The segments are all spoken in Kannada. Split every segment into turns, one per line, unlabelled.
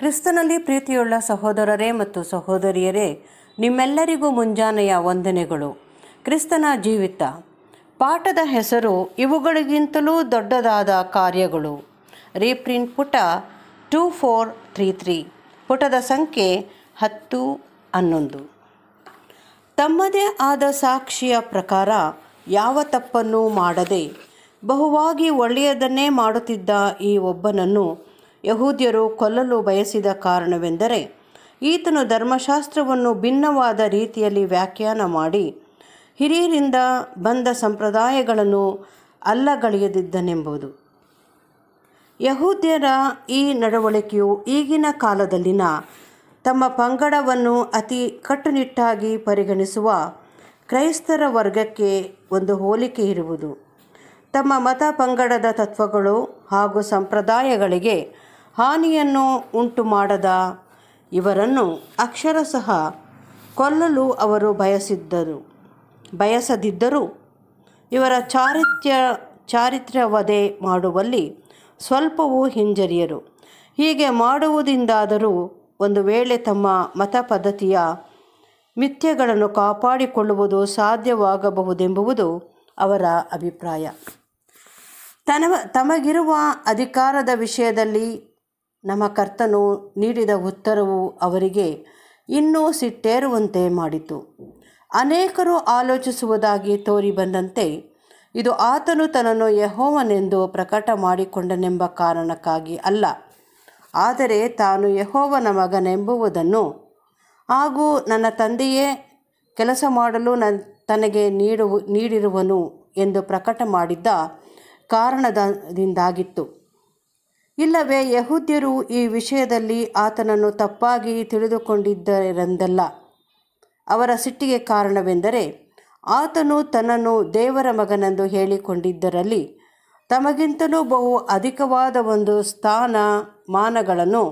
ಕ್ರಿಸ್ತನಲ್ಲಿ ಪ್ರೀತಿಯುಳ್ಳ ಸಹೋದರರೇ ಮತ್ತು ಸಹೋದರಿಯರೇ ನಿಮ್ಮೆಲ್ಲರಿಗೂ ಮುಂಜಾನೆಯ ವಂದನೆಗಳು ಕ್ರಿಸ್ತನ ಜೀವಿತ ಪಾಠದ ಹೆಸರು ಇವುಗಳಿಗಿಂತಲೂ ದೊಡ್ಡದಾದ ಕಾರ್ಯಗಳು ರೀಪ್ರಿಂಟ್ ಪುಟ ಟೂ ಫೋರ್ ತ್ರೀ ತ್ರೀ ಪುಟದ ಸಂಖ್ಯೆ ಹತ್ತು ಹನ್ನೊಂದು ತಮ್ಮದೇ ಆದ ಸಾಕ್ಷಿಯ ಪ್ರಕಾರ ಯಾವ ತಪ್ಪನ್ನು ಮಾಡದೆ ಬಹುವಾಗಿ ಒಳ್ಳೆಯದನ್ನೇ ಮಾಡುತ್ತಿದ್ದ ಈ ಒಬ್ಬನನ್ನು ಯಹೂದ್ಯರು ಕೊಲ್ಲಲು ಬಯಸಿದ ಕಾರಣವೆಂದರೆ ಈತನು ಧರ್ಮಶಾಸ್ತ್ರವನ್ನು ಭಿನ್ನವಾದ ರೀತಿಯಲ್ಲಿ ವ್ಯಾಖ್ಯಾನ ಮಾಡಿ ಹಿರಿಯರಿಂದ ಬಂದ ಸಂಪ್ರದಾಯಗಳನ್ನು ಅಲ್ಲಗಳೆಯದಿದ್ದನೆಂಬುದು ಯಹೂದ್ಯರ ಈ ನಡವಳಿಕೆಯು ಈಗಿನ ಕಾಲದಲ್ಲಿನ ತಮ್ಮ ಪಂಗಡವನ್ನು ಅತಿ ಕಟ್ಟುನಿಟ್ಟಾಗಿ ಪರಿಗಣಿಸುವ ಕ್ರೈಸ್ತರ ವರ್ಗಕ್ಕೆ ಒಂದು ಹೋಲಿಕೆ ಇರುವುದು ತಮ್ಮ ಮತ ಪಂಗಡದ ತತ್ವಗಳು ಹಾಗೂ ಸಂಪ್ರದಾಯಗಳಿಗೆ ಹಾನಿಯನ್ನು ಉಂಟು ಮಾಡದ ಇವರನ್ನು ಅಕ್ಷರಶಃ ಕೊಲ್ಲಲು ಅವರು ಬಯಸಿದ್ದರು ಬಯಸದಿದ್ದರೂ ಇವರ ಚಾರಿತ್ಯ ಚಾರಿತ್ರ್ಯವಧೆ ಮಾಡುವಲ್ಲಿ ಸ್ವಲ್ಪವೂ ಹಿಂಜರಿಯರು ಹೀಗೆ ಮಾಡುವುದಿಂದಾದರೂ ಒಂದು ವೇಳೆ ತಮ್ಮ ಮತ ಪದ್ಧತಿಯ ಮಿಥ್ಯಗಳನ್ನು ಕಾಪಾಡಿಕೊಳ್ಳುವುದು ಸಾಧ್ಯವಾಗಬಹುದೆಂಬುದು ಅವರ ಅಭಿಪ್ರಾಯ ತನವ ತಮಗಿರುವ ಅಧಿಕಾರದ ವಿಷಯದಲ್ಲಿ ನಮ್ಮ ಕರ್ತನು ನೀಡಿದ ಉತ್ತರವು ಅವರಿಗೆ ಇನ್ನೂ ಸಿಟ್ಟೇರುವಂತೆ ಮಾಡಿತು ಅನೇಕರು ಆಲೋಚಿಸುವುದಾಗಿ ತೋರಿ ಬಂದಂತೆ ಇದು ಆತನು ತನ್ನನ್ನು ಯಹೋವನೆಂದು ಪ್ರಕಟ ಮಾಡಿಕೊಂಡನೆಂಬ ಕಾರಣಕ್ಕಾಗಿ ಅಲ್ಲ ಆದರೆ ತಾನು ಯಹೋವನ ಮಗನೆಂಬುವುದನ್ನು ಹಾಗೂ ನನ್ನ ತಂದೆಯೇ ಕೆಲಸ ಮಾಡಲು ನನ್ನ ತನಗೆ ನೀಡುವ ನೀಡಿರುವನು ಎಂದು ಪ್ರಕಟ ಮಾಡಿದ್ದ ಕಾರಣದಿಂದಾಗಿತ್ತು ಇಲ್ಲವೇ ಯಹೂದ್ಯರು ಈ ವಿಷಯದಲ್ಲಿ ಆತನನ್ನು ತಪ್ಪಾಗಿ ತಿಳಿದುಕೊಂಡಿದ್ದರೆಂದಲ್ಲ ಅವರ ಸಿಟ್ಟಿಗೆ ಕಾರಣವೆಂದರೆ ಆತನು ತನ್ನನ್ನು ದೇವರ ಮಗನೆಂದು ಹೇಳಿಕೊಂಡಿದ್ದರಲ್ಲಿ ತಮಗಿಂತಲೂ ಬಹು ಅಧಿಕವಾದ ಒಂದು ಸ್ಥಾನ ಮಾನಗಳನ್ನು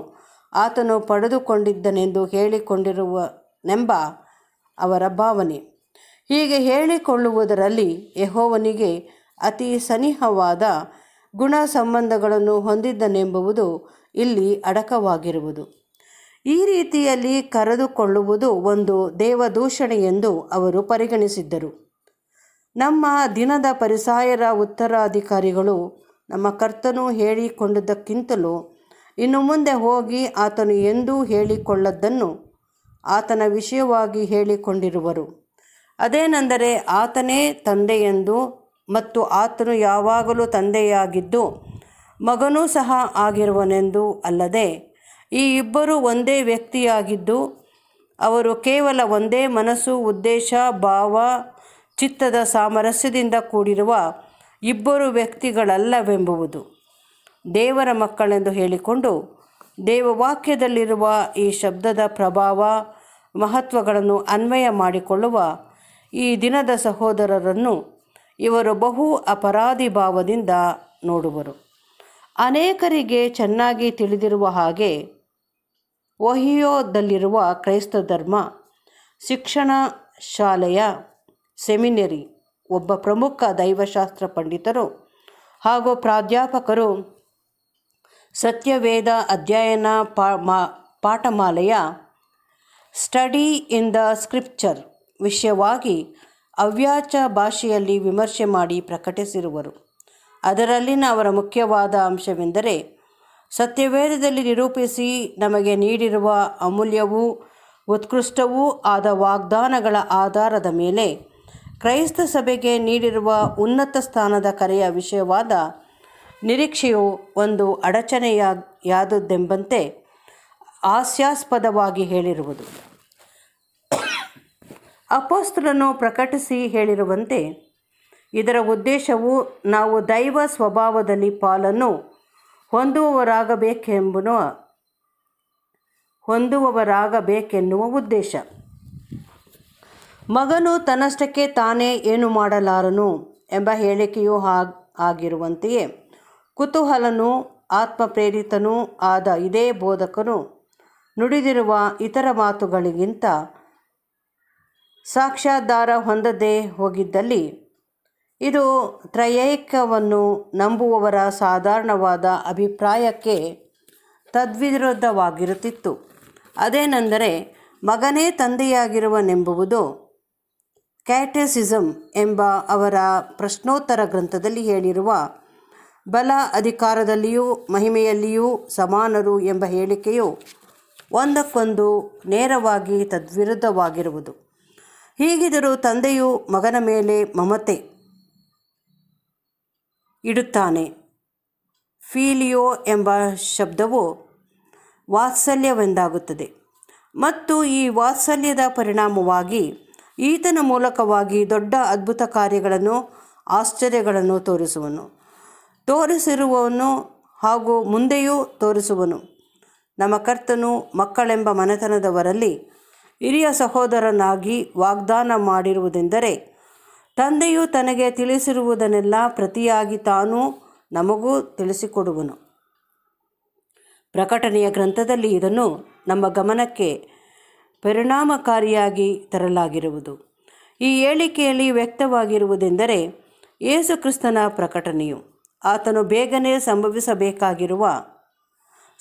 ಆತನು ಪಡೆದುಕೊಂಡಿದ್ದನೆಂದು ಹೇಳಿಕೊಂಡಿರುವನೆಂಬ ಅವರ ಭಾವನೆ ಹೀಗೆ ಹೇಳಿಕೊಳ್ಳುವುದರಲ್ಲಿ ಯಹೋವನಿಗೆ ಅತಿ ಸನಿಹವಾದ ಗುಣ ಸಂಬಂಧಗಳನ್ನು ಹೊಂದಿದ್ದನೆಂಬುದು ಇಲ್ಲಿ ಅಡಕವಾಗಿರುವುದು ಈ ರೀತಿಯಲ್ಲಿ ಕರೆದುಕೊಳ್ಳುವುದು ಒಂದು ದೇವದೂಷಣೆ ಎಂದು ಅವರು ಪರಿಗಣಿಸಿದ್ದರು ನಮ್ಮ ದಿನದ ಪರಿಸಾಯರ ಉತ್ತರಾಧಿಕಾರಿಗಳು ನಮ್ಮ ಕರ್ತನು ಹೇಳಿಕೊಂಡದ್ದಕ್ಕಿಂತಲೂ ಇನ್ನು ಮುಂದೆ ಹೋಗಿ ಆತನು ಎಂದೂ ಹೇಳಿಕೊಳ್ಳದ್ದನ್ನು ಆತನ ವಿಷಯವಾಗಿ ಹೇಳಿಕೊಂಡಿರುವರು ಅದೇನೆಂದರೆ ಆತನೇ ತಂದೆಯೆಂದು ಮತ್ತು ಆತನು ಯಾವಾಗಲೂ ತಂದೆಯಾಗಿದ್ದು ಮಗನೂ ಸಹ ಆಗಿರುವನೆಂದು ಅಲ್ಲದೆ ಈ ಇಬ್ಬರು ಒಂದೇ ವ್ಯಕ್ತಿಯಾಗಿದ್ದು ಅವರು ಕೇವಲ ಒಂದೇ ಮನಸ್ಸು ಉದ್ದೇಶ ಭಾವ ಚಿತ್ತದ ಸಾಮರಸ್ಯದಿಂದ ಕೂಡಿರುವ ಇಬ್ಬರು ವ್ಯಕ್ತಿಗಳಲ್ಲವೆಂಬುವುದು ದೇವರ ಮಕ್ಕಳೆಂದು ಹೇಳಿಕೊಂಡು ದೇವವಾಕ್ಯದಲ್ಲಿರುವ ಈ ಶಬ್ದದ ಪ್ರಭಾವ ಮಹತ್ವಗಳನ್ನು ಅನ್ವಯ ಮಾಡಿಕೊಳ್ಳುವ ಈ ದಿನದ ಸಹೋದರರನ್ನು ಇವರು ಬಹು ಅಪರಾಧಿ ಭಾವದಿಂದ ನೋಡುವರು ಅನೇಕರಿಗೆ ಚೆನ್ನಾಗಿ ತಿಳಿದಿರುವ ಹಾಗೆ ಒಹಿಯೋದಲ್ಲಿರುವ ಕ್ರೈಸ್ತ ಧರ್ಮ ಶಿಕ್ಷಣ ಶಾಲೆಯ ಸೆಮಿನರಿ ಒಬ್ಬ ಪ್ರಮುಖ ದೈವಶಾಸ್ತ್ರ ಪಂಡಿತರು ಹಾಗೂ ಪ್ರಾಧ್ಯಾಪಕರು ಸತ್ಯವೇದ ಅಧ್ಯಯನ ಪಾ ಪಾಠಮಾಲೆಯ ಸ್ಟಡಿ ಇನ್ ದ ಸ್ಕ್ರಿಪ್ಚರ್ ವಿಷಯವಾಗಿ ಅವ್ಯಾಚ ಭಾಷೆಯಲ್ಲಿ ವಿಮರ್ಶೆ ಮಾಡಿ ಪ್ರಕಟಿಸಿರುವರು ಅದರಲ್ಲಿನ ಅವರ ಮುಖ್ಯವಾದ ಅಂಶವೆಂದರೆ ಸತ್ಯವೇದದಲ್ಲಿ ನಿರೂಪಿಸಿ ನಮಗೆ ನೀಡಿರುವ ಅಮೂಲ್ಯವೂ ಉತ್ಕೃಷ್ಟವೂ ಆದ ವಾಗ್ದಾನಗಳ ಆಧಾರದ ಮೇಲೆ ಕ್ರೈಸ್ತ ಸಭೆಗೆ ನೀಡಿರುವ ಉನ್ನತ ಸ್ಥಾನದ ಕರೆಯ ವಿಷಯವಾದ ನಿರೀಕ್ಷೆಯು ಒಂದು ಅಡಚಣೆಯಾದುದೆಂಬಂತೆ ಹಾಸ್ಯಾಸ್ಪದವಾಗಿ ಹೇಳಿರುವುದು ಅಪೋಸ್ತ್ರನು ಪ್ರಕಟಿಸಿ ಹೇಳಿರುವಂತೆ ಇದರ ಉದ್ದೇಶವು ನಾವು ದೈವ ಸ್ವಭಾವದಲ್ಲಿ ಪಾಲನ್ನು ಹೊಂದುವವರಾಗಬೇಕೆಂಬ ಹೊಂದುವವರಾಗಬೇಕೆನ್ನುವ ಉದ್ದೇಶ ಮಗನು ತನ್ನಷ್ಟಕ್ಕೆ ತಾನೇ ಏನು ಮಾಡಲಾರನು ಎಂಬ ಹೇಳಿಕೆಯೂ ಆಗಿರುವಂತೆಯೇ ಕುತೂಹಲನು ಆತ್ಮಪ್ರೇರಿತನೂ ಆದ ಇದೇ ಬೋಧಕನು ನುಡಿದಿರುವ ಇತರ ಮಾತುಗಳಿಗಿಂತ ಸಾಕ್ಷಾಧಾರ ಹೊಂದದೇ ಹೋಗಿದ್ದಲ್ಲಿ ಇದು ತ್ರಯೈಕ್ಯವನ್ನು ನಂಬುವವರ ಸಾಧಾರಣವಾದ ಅಭಿಪ್ರಾಯಕ್ಕೆ ತದ್ವಿರುದ್ಧವಾಗಿರುತ್ತಿತ್ತು ಅದೇನೆಂದರೆ ಮಗನೇ ತಂದೆಯಾಗಿರುವನೆಂಬುವುದು ಕ್ಯಾಟೆಸಿಸಮ್ ಎಂಬ ಅವರ ಪ್ರಶ್ನೋತ್ತರ ಗ್ರಂಥದಲ್ಲಿ ಹೇಳಿರುವ ಬಲ ಅಧಿಕಾರದಲ್ಲಿಯೂ ಮಹಿಮೆಯಲ್ಲಿಯೂ ಸಮಾನರು ಎಂಬ ಹೇಳಿಕೆಯು ಒಂದಕ್ಕೊಂದು ನೇರವಾಗಿ ತದ್ವಿರುದ್ಧವಾಗಿರುವುದು ಹೀಗಿದರೂ ತಂದೆಯು ಮಗನ ಮೇಲೆ ಮಮತೆ ಇಡುತ್ತಾನೆ ಫೀಲಿಯೋ ಎಂಬ ಶಬ್ದವು ವಾತ್ಸಲ್ಯವೆಂದಾಗುತ್ತದೆ ಮತ್ತು ಈ ವಾತ್ಸಲ್ಯದ ಪರಿಣಾಮವಾಗಿ ಈತನ ಮೂಲಕವಾಗಿ ದೊಡ್ಡ ಅದ್ಭುತ ಕಾರ್ಯಗಳನ್ನು ಆಶ್ಚರ್ಯಗಳನ್ನು ತೋರಿಸುವನು ತೋರಿಸಿರುವವನು ಹಾಗೂ ಮುಂದೆಯೂ ತೋರಿಸುವನು ನಮ್ಮ ಕರ್ತನು ಮಕ್ಕಳೆಂಬ ಮನೆತನದವರಲ್ಲಿ ಹಿರಿಯ ಸಹೋದರನಾಗಿ ವಾಗ್ದಾನ ಮಾಡಿರುವುದೆಂದರೆ ತಂದೆಯು ತನಗೆ ತಿಳಿಸಿರುವುದನ್ನೆಲ್ಲ ಪ್ರತಿಯಾಗಿ ತಾನು ನಮಗೂ ತಿಳಿಸಿಕೊಡುವನು ಪ್ರಕಟಣೆಯ ಗ್ರಂಥದಲ್ಲಿ ಇದನ್ನು ನಮ್ಮ ಗಮನಕ್ಕೆ ಪರಿಣಾಮಕಾರಿಯಾಗಿ ತರಲಾಗಿರುವುದು ಈ ಹೇಳಿಕೆಯಲ್ಲಿ ವ್ಯಕ್ತವಾಗಿರುವುದೆಂದರೆ ಯೇಸುಕ್ರಿಸ್ತನ ಪ್ರಕಟಣೆಯು ಆತನು ಬೇಗನೆ ಸಂಭವಿಸಬೇಕಾಗಿರುವ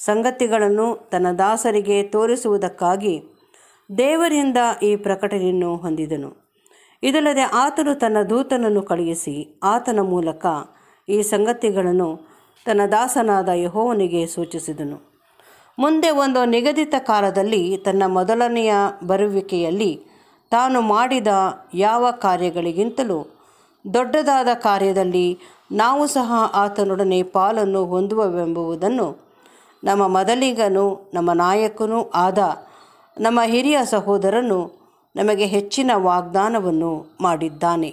ಸಂಗತಿಗಳನ್ನು ತನ್ನ ದಾಸರಿಗೆ ತೋರಿಸುವುದಕ್ಕಾಗಿ ದೇವರಿಂದ ಈ ಪ್ರಕಟಣೆಯನ್ನು ಹೊಂದಿದನು ಇದಲ್ಲದೆ ಆತನು ತನ್ನ ದೂತನನ್ನು ಕಳುಹಿಸಿ ಆತನ ಮೂಲಕ ಈ ಸಂಗತಿಗಳನ್ನು ತನ್ನ ದಾಸನಾದ ಯಹೋವನಿಗೆ ಸೂಚಿಸಿದನು ಮುಂದೆ ಒಂದು ನಿಗದಿತ ಕಾಲದಲ್ಲಿ ತನ್ನ ಮೊದಲನೆಯ ಬರುವಿಕೆಯಲ್ಲಿ ತಾನು ಮಾಡಿದ ಯಾವ ಕಾರ್ಯಗಳಿಗಿಂತಲೂ ದೊಡ್ಡದಾದ ಕಾರ್ಯದಲ್ಲಿ ನಾವು ಸಹ ಆತನೊಡನೆ ಪಾಲನ್ನು ಹೊಂದುವವೆಂಬುವುದನ್ನು ನಮ್ಮ ಮೊದಲಿಗನು ನಮ್ಮ ನಾಯಕನೂ ಆದ ನಮ್ಮ ಹಿರಿಯ ಸಹೋದರನು ನಮಗೆ ಹೆಚ್ಚಿನ ವಾಗ್ದಾನವನ್ನು ಮಾಡಿದ್ದಾನೆ